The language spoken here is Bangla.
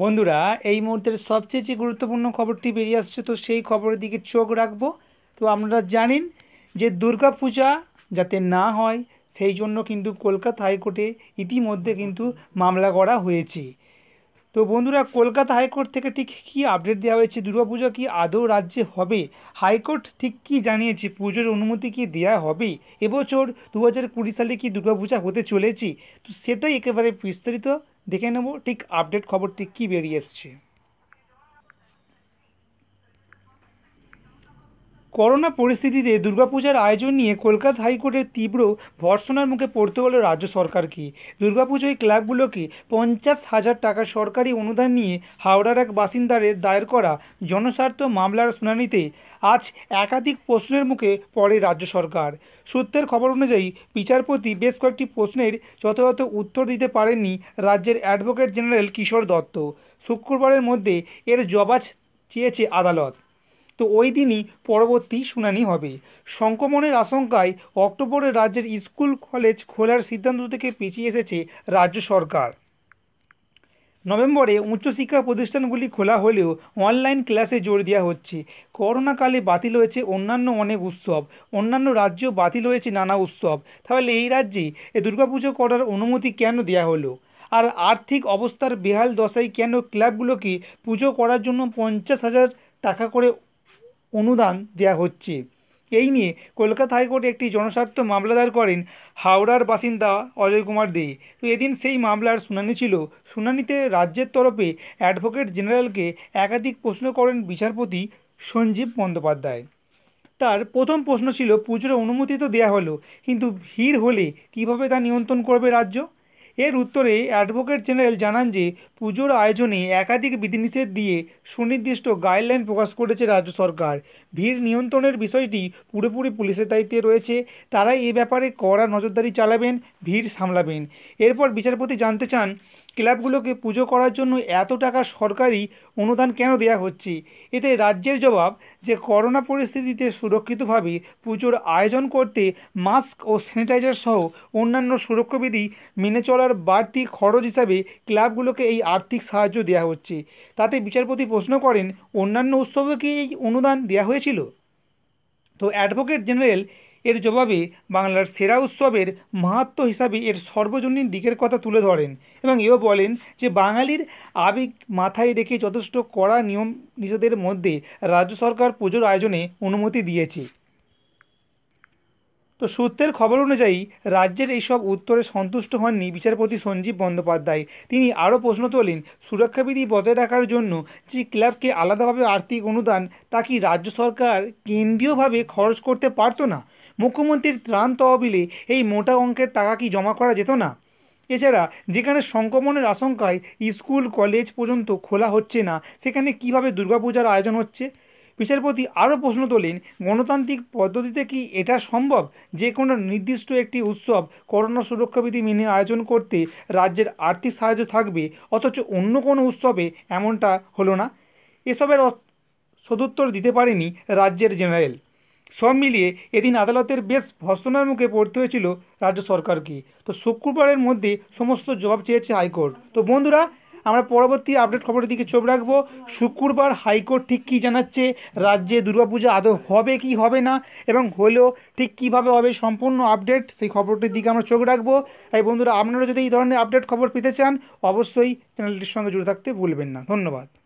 বন্ধুরা এই মুহূর্তের সবচেয়ে যে গুরুত্বপূর্ণ খবরটি বেরিয়ে আসছে তো সেই খবরের দিকে চোখ রাখব তো আপনারা জানেন যে দুর্গাপূজা যাতে না হয় সেই জন্য কিন্তু কলকাতা হাইকোর্টে ইতিমধ্যে কিন্তু মামলা করা হয়েছে তো বন্ধুরা কলকাতা হাইকোর্ট থেকে ঠিক কি আপডেট দেওয়া হয়েছে দুর্গাপূজা কি আদৌ রাজ্যে হবে হাইকোর্ট ঠিক কি জানিয়েছে পুজোর অনুমতি কি দেওয়া হবে এবছর দু হাজার কুড়ি সালে কি দুর্গাপূজা হতে চলেছে তো সেটাই একেবারে বিস্তারিত দেখে নেব ঠিক আপডেট খবরটি কী বেরিয়ে এসছে করোনা পরিস্থিতিতে দুর্গাপূজার আয়োজন নিয়ে কলকাতা হাইকোর্টের তীব্র ভর্সনার মুখে পড়তে হল রাজ্য সরকারকে দুর্গাপুজোয় ক্লাবগুলোকে পঞ্চাশ হাজার টাকা সরকারি অনুদান নিয়ে হাওড়ার এক বাসিন্দারের দায়ের করা জনস্বার্থ মামলার শুনানিতে আজ একাধিক প্রশ্নের মুখে পড়ে রাজ্য সরকার সূত্রের খবর অনুযায়ী বিচারপতি বেশ কয়েকটি প্রশ্নের যথাযথ উত্তর দিতে পারেননি রাজ্যের অ্যাডভোকেট জেনারেল কিশোর দত্ত শুক্রবারের মধ্যে এর জবাজ চেয়েছে আদালত তো ওই দিনই পরবর্তী শুনানি হবে সংক্রমণের আশঙ্কায় অক্টোবরে রাজ্যের স্কুল কলেজ খোলার সিদ্ধান্ত থেকে পিছিয়ে এসেছে রাজ্য সরকার নভেম্বরে উচ্চশিক্ষা প্রতিষ্ঠানগুলি খোলা হলেও অনলাইন ক্লাসে জোর দেওয়া হচ্ছে করোনাকালে বাতিল হয়েছে অন্যান্য অনেক উৎসব অন্যান্য রাজ্যেও বাতিল হয়েছে নানা উৎসব তাহলে এই রাজ্যে দুর্গাপুজো করার অনুমতি কেন দেয়া হলো আর আর্থিক অবস্থার বেহাল দশায় কেন ক্লাবগুলোকে পুজো করার জন্য পঞ্চাশ হাজার টাকা করে অনুদান দেয়া হচ্ছে এই নিয়ে কলকাতা হাইকোর্টে একটি জনস্বার্থ মামলা দায়ের করেন হাওড়ার বাসিন্দা অজয় কুমার দে তো এদিন সেই মামলার শুনানি ছিল শুনানিতে রাজ্যের তরফে অ্যাডভোকেট জেনারেলকে একাধিক প্রশ্ন করেন বিচারপতি সঞ্জীব বন্দ্যোপাধ্যায় তার প্রথম প্রশ্ন ছিল পুজোর অনুমতি তো দেওয়া হলো কিন্তু ভিড় হলে কিভাবে তা নিয়ন্ত্রণ করবে রাজ্য এর উত্তরে অ্যাডভোকেট জেনারেল জানান যে পুজোর আয়োজনে একাধিক বিধিনিষেধ দিয়ে সুনির্দিষ্ট গাইডলাইন প্রকাশ করেছে রাজ্য সরকার ভিড় নিয়ন্ত্রণের বিষয়টি পুরোপুরি পুলিশের দায়িত্বে রয়েছে তারাই এ ব্যাপারে কড়া নজরদারি চালাবেন ভিড় সামলাবেন এরপর বিচারপতি জানতে চান ক্লাবগুলোকে পুজো করার জন্য এত টাকা সরকারি অনুদান কেন দেয়া হচ্ছে এতে রাজ্যের জবাব যে করোনা পরিস্থিতিতে সুরক্ষিতভাবে পুজোর আয়োজন করতে মাস্ক ও স্যানিটাইজার সহ অন্যান্য সুরক্ষাবিধি মেনে চলার বাড়তি খরচ হিসাবে ক্লাবগুলোকে এই আর্থিক সাহায্য দেওয়া হচ্ছে তাতে বিচারপতি প্রশ্ন করেন অন্যান্য উৎসবে কি এই অনুদান দেওয়া হয়েছিল তো অ্যাডভোকেট জেনারেল এর জবাবে বাংলার সেরা উৎসবের মাহাত্ম হিসাবে এর সর্বজনীন দিকের কথা তুলে ধরেন এবং এও বলেন যে বাঙালির আবেগ মাথায় রেখে যথেষ্ট কড়া নিয়ম নিষেধের মধ্যে রাজ্য সরকার পুজোর আয়োজনে অনুমতি দিয়েছে তো সূত্রের খবর অনুযায়ী রাজ্যের এইসব উত্তরে সন্তুষ্ট হননি বিচারপতি সঞ্জীব বন্দ্যোপাধ্যায় তিনি আরও প্রশ্ন তোলেন সুরক্ষাবিধি বজায় রাখার জন্য যে ক্লাবকে আলাদাভাবে আর্থিক অনুদান তা কি রাজ্য সরকার কেন্দ্রীয়ভাবে খরচ করতে পারত না মুখ্যমন্ত্রীর ত্রাণ তহবিলে এই মোটা অঙ্কের টাকা কি জমা করা যেত না এছাড়া যেখানে সংক্রমণের আশঙ্কায় স্কুল কলেজ পর্যন্ত খোলা হচ্ছে না সেখানে কিভাবে দুর্গাপূজার আয়োজন হচ্ছে বিচারপতি আরও প্রশ্ন তোলেন গণতান্ত্রিক পদ্ধতিতে কি এটা সম্ভব যে কোনো নির্দিষ্ট একটি উৎসব করোনা সুরক্ষাবিধি মেনে আয়োজন করতে রাজ্যের আর্থিক সাহায্য থাকবে অথচ অন্য কোনো উৎসবে এমনটা হলো না এসবের সদুত্তর দিতে পারেনি রাজ্যের জেনারেল সব মিলিয়ে এদিন আদালতের বেশ ভর্সনার মুখে পড়তে হয়েছিল রাজ্য সরকারকে তো শুক্রবারের মধ্যে সমস্ত জবাব চেয়েছে হাইকোর্ট তো বন্ধুরা আমরা পরবর্তী আপডেট খবরের দিকে চোখ রাখবো শুক্রবার হাইকোর্ট ঠিক কী জানাচ্ছে রাজ্যে দুর্গাপূজা আদৌ হবে কি হবে না এবং হলেও ঠিক কীভাবে হবে সম্পূর্ণ আপডেট সেই খবরটির দিকে আমরা চোখ রাখবো তাই বন্ধুরা আপনারা যদি এই ধরনের আপডেট খবর পেতে চান অবশ্যই চ্যানেলটির সঙ্গে জুড়ে থাকতে ভুলবেন না ধন্যবাদ